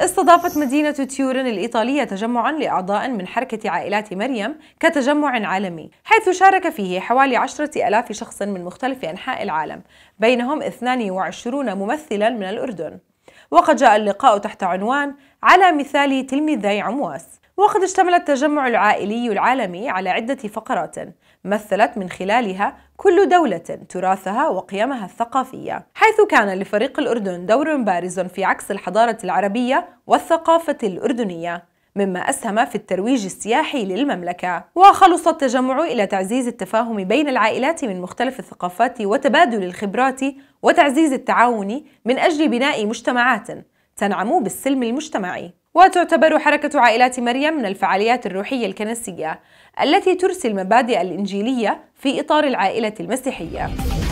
استضافت مدينة تيورن الإيطالية تجمعا لأعضاء من حركة عائلات مريم كتجمع عالمي حيث شارك فيه حوالي عشرة ألاف شخص من مختلف أنحاء العالم بينهم 22 ممثلا من الأردن وقد جاء اللقاء تحت عنوان على مثال تلميذي عمواس وقد اشتمل التجمع العائلي العالمي على عدة فقرات مثلت من خلالها كل دولة تراثها وقيمها الثقافية حيث كان لفريق الأردن دور بارز في عكس الحضارة العربية والثقافة الأردنية مما أسهم في الترويج السياحي للمملكة وخلص التجمع إلى تعزيز التفاهم بين العائلات من مختلف الثقافات وتبادل الخبرات وتعزيز التعاون من أجل بناء مجتمعات تنعم بالسلم المجتمعي وتعتبر حركة عائلات مريم من الفعاليات الروحية الكنسية التي ترسي المبادئ الإنجيلية في إطار العائلة المسيحية